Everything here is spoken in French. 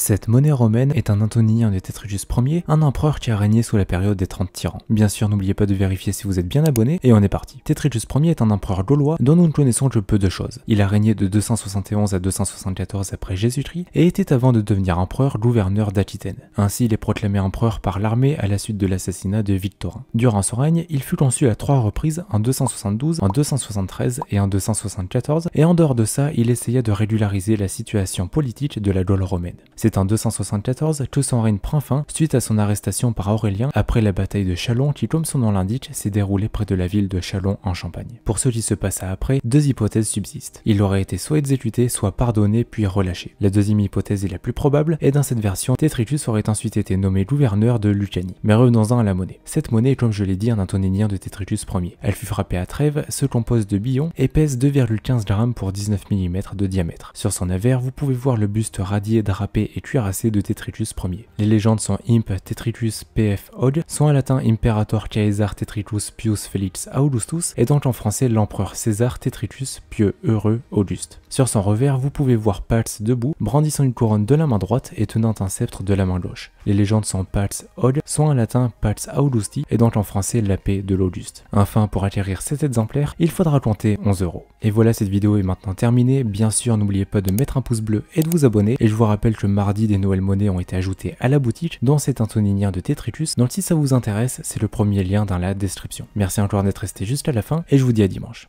Cette monnaie romaine est un antonien de Tétritus Ier, un empereur qui a régné sous la période des 30 tyrans. Bien sûr, n'oubliez pas de vérifier si vous êtes bien abonné, et on est parti. Tétritus Ier est un empereur gaulois dont nous ne connaissons que peu de choses. Il a régné de 271 à 274 après Jésus-Christ, et était avant de devenir empereur gouverneur d'Aquitaine. Ainsi, il est proclamé empereur par l'armée à la suite de l'assassinat de Victorin. Durant son règne, il fut conçu à trois reprises, en 272, en 273 et en 274, et en dehors de ça, il essaya de régulariser la situation politique de la Gaule romaine. C'est en 274 que son règne prend fin suite à son arrestation par Aurélien après la bataille de Chalon qui, comme son nom l'indique, s'est déroulée près de la ville de Chalon en Champagne. Pour ce qui se passa après, deux hypothèses subsistent. Il aurait été soit exécuté, soit pardonné puis relâché. La deuxième hypothèse est la plus probable et dans cette version, Tétricus aurait ensuite été nommé gouverneur de Lucanie. Mais revenons-en à la monnaie. Cette monnaie est comme je l'ai dit un antoninien de Tétricus Ier. Elle fut frappée à Trèves, se compose de billons et pèse 2,15 grammes pour 19 mm de diamètre. Sur son avers, vous pouvez voir le buste radié, drapé et et de Tétritus Ier. Les légendes sont Imp Tetritus PF Og, sont en latin Imperator Caesar Tetritus Pius Felix Augustus, et donc en français l'empereur César Tétritus Pieux Heureux Auguste. Sur son revers, vous pouvez voir Pax debout, brandissant une couronne de la main droite et tenant un sceptre de la main gauche. Les légendes sont Pax Og, sont en latin Pax Augusti, et donc en français la paix de l'Auguste. Enfin, pour acquérir cet exemplaire, il faudra compter 11 euros. Et voilà, cette vidéo est maintenant terminée. Bien sûr, n'oubliez pas de mettre un pouce bleu et de vous abonner, et je vous rappelle que mardi des Noël monnaies ont été ajoutés à la boutique dans cet Antoninien de Tetricus, donc si ça vous intéresse, c'est le premier lien dans la description. Merci encore d'être resté jusqu'à la fin et je vous dis à dimanche.